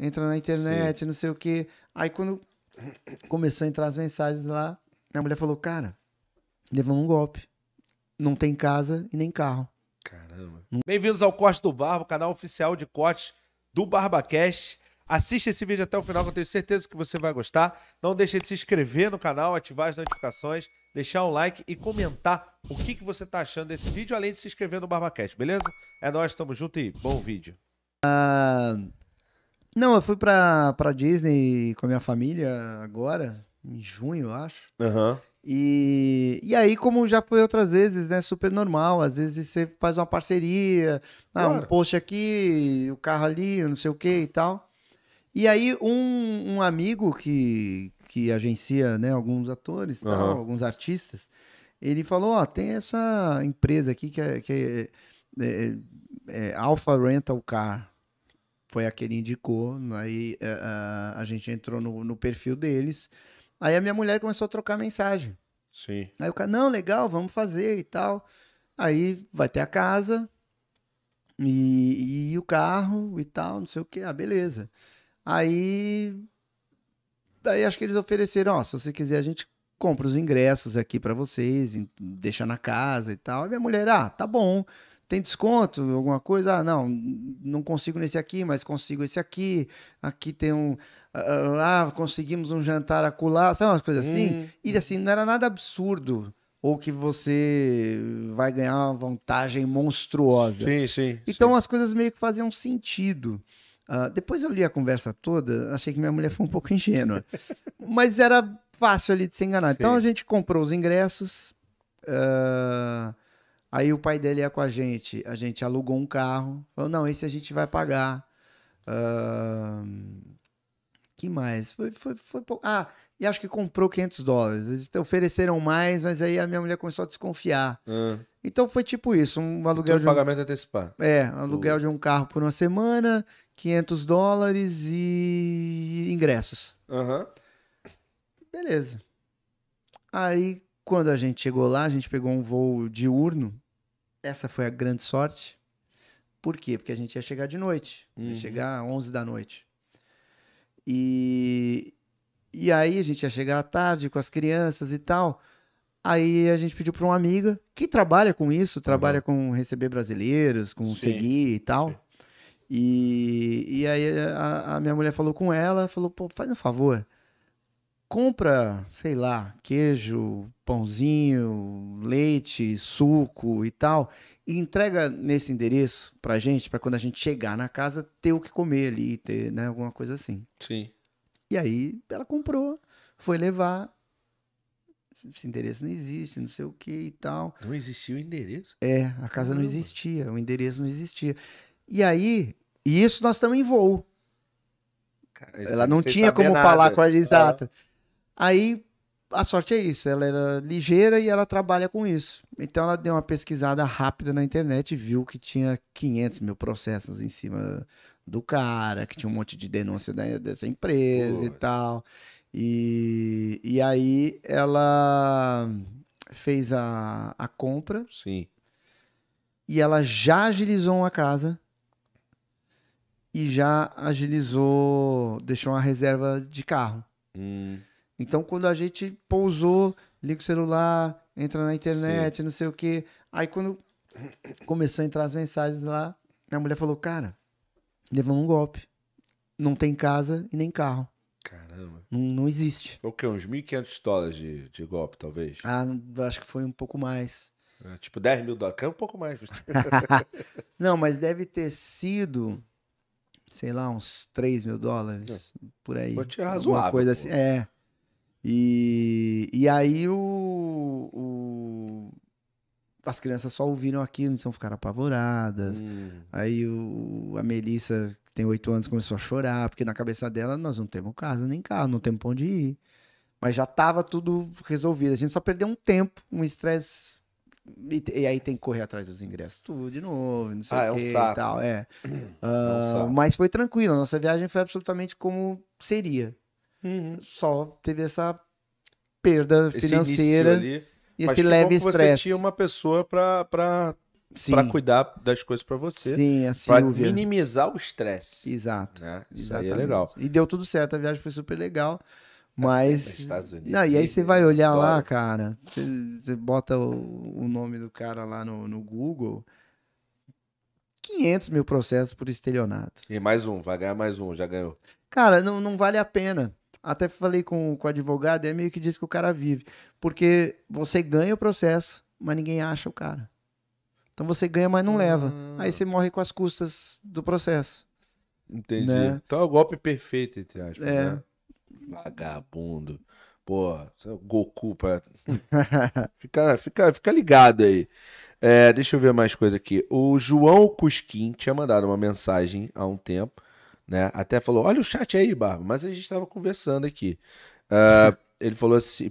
entra na internet, Sim. não sei o quê. Aí quando começou a entrar as mensagens lá, minha mulher falou, cara, levamos um golpe. Não tem casa e nem carro. Caramba. Bem-vindos ao Corte do Barba, canal oficial de corte do BarbaCast. Assista esse vídeo até o final, que eu tenho certeza que você vai gostar. Não deixe de se inscrever no canal, ativar as notificações, deixar um like e comentar o que, que você está achando desse vídeo, além de se inscrever no BarbaCast, beleza? É nóis, tamo junto e bom vídeo. Ah... Uh não, eu fui pra, pra Disney com a minha família agora, em junho, eu acho. Uhum. E, e aí, como já foi outras vezes, né? Super normal. Às vezes você faz uma parceria, ah, um post aqui, o um carro ali, não sei o que e tal. E aí, um, um amigo que, que agencia né, alguns atores, uhum. tal, alguns artistas, ele falou: Ó, tem essa empresa aqui que é, que é, é, é, é Alpha Rental Car foi a que ele indicou, aí né, a, eh, eh, a, gente entrou no, no perfil deles. Aí a minha mulher começou a trocar mensagem. Sim. Aí o cara, não, legal, vamos fazer e tal. Aí vai ter a casa e, e o carro e tal, não sei o que, ah, beleza. Aí, daí acho que eles ofereceram, ó, se você quiser a gente compra os ingressos aqui para vocês, deixa na casa e tal. E minha mulher, ah, tá bom tem desconto, alguma coisa? Ah, não, não consigo nesse aqui, mas consigo esse aqui. Aqui tem um. Ah, ah, ah, ah, conseguimos um jantar acolá, sabe umas coisas assim? Hum. E assim, não era nada absurdo. Ou que você vai ganhar uma vantagem monstruosa. Sim, sim. Então sim. as coisas meio que faziam sentido. Uh, depois eu li a conversa toda, achei que minha mulher foi um pouco ingênua. mas era fácil ali de se enganar. Então, sim. Então a gente comprou os ingressos. Uh, Aí o pai dele ia com a gente, a gente alugou um carro, falou, não, esse a gente vai pagar. Uh, que mais? Foi, foi, foi, ah, e acho que comprou 500 dólares. Eles ofereceram mais, mas aí a minha mulher começou a desconfiar. Ah. Então foi tipo isso, um então, aluguel então, de um, pagamento antecipado. É, aluguel de um carro por uma semana, 500 dólares e ingressos. Uhum. Beleza. Aí quando a gente chegou lá, a gente pegou um voo diurno. Essa foi a grande sorte. Por quê? Porque a gente ia chegar de noite. Uhum. Ia chegar às 11 da noite. E, e aí a gente ia chegar à tarde com as crianças e tal. Aí a gente pediu para uma amiga que trabalha com isso, trabalha uhum. com receber brasileiros, com Sim. seguir e tal. E, e aí a, a minha mulher falou com ela, falou, pô, faz um favor compra, sei lá, queijo, pãozinho, leite, suco e tal, e entrega nesse endereço pra gente, para quando a gente chegar na casa ter o que comer ali, ter, né, alguma coisa assim. Sim. E aí ela comprou, foi levar esse endereço não existe, não sei o que e tal. Não existia o endereço? É, a casa não, não existia, o endereço não existia. E aí, e isso nós estamos em voo. Cara, ela é não tinha como falar com a exata. Ah. Aí a sorte é isso, ela era ligeira e ela trabalha com isso. Então ela deu uma pesquisada rápida na internet e viu que tinha 500 mil processos em cima do cara, que tinha um monte de denúncia da, dessa empresa e tal. E, e aí ela fez a, a compra. Sim. E ela já agilizou uma casa e já agilizou, deixou uma reserva de carro. Hum. Então, quando a gente pousou, liga o celular, entra na internet, Sim. não sei o quê. Aí, quando começou a entrar as mensagens lá, minha mulher falou: Cara, levamos um golpe. Não tem casa e nem carro. Caramba. Não, não existe. O que? Uns 1.500 dólares de, de golpe, talvez? Ah, acho que foi um pouco mais. É, tipo 10 mil dólares, é um pouco mais. não, mas deve ter sido, sei lá, uns 3 mil dólares, é. por aí. Uma coisa assim. É. E, e aí o, o, as crianças só ouviram aquilo, então ficaram apavoradas. Hum. Aí o, a Melissa, que tem oito anos, começou a chorar, porque na cabeça dela nós não temos casa nem carro, não temos pra onde ir. Mas já estava tudo resolvido. A gente só perdeu um tempo, um estresse e, e, aí tem que correr atrás dos ingressos, tudo de novo, não sei ah, o que é um saco. tal. É. Uh, mas foi tranquilo, a nossa viagem foi absolutamente como seria. Uhum. Só teve essa perda financeira esse ali, e esse leve estresse. Você tinha uma pessoa para para cuidar das coisas para você, Sim, pra minimizar o estresse. Exato. Né? Isso aí é legal. E deu tudo certo, a viagem foi super legal. Tá mas. Unidos, não, e aí você né? vai olhar lá, cara. Você, você bota o, o, nome do cara lá no, no Google. 500 mil processos por estelionato. E mais um, vai ganhar mais um, já ganhou. Cara, não, não vale a pena até falei com, com o advogado, é meio que diz que o cara vive. Porque você ganha o processo, mas ninguém acha o cara. Então você ganha, mas não hum. leva. Ah. Aí você morre com as custas do processo. Entendi. Né? Então é o golpe perfeito, entre aspas. É. Né? Vagabundo. Pô, é Goku pra. fica, fica, fica ligado aí. É, deixa eu ver mais coisa aqui. O João Cusquim tinha mandado uma mensagem há um tempo né? Até falou, olha o chat aí, Barba, mas a gente estava conversando aqui. Uh, ele falou assim,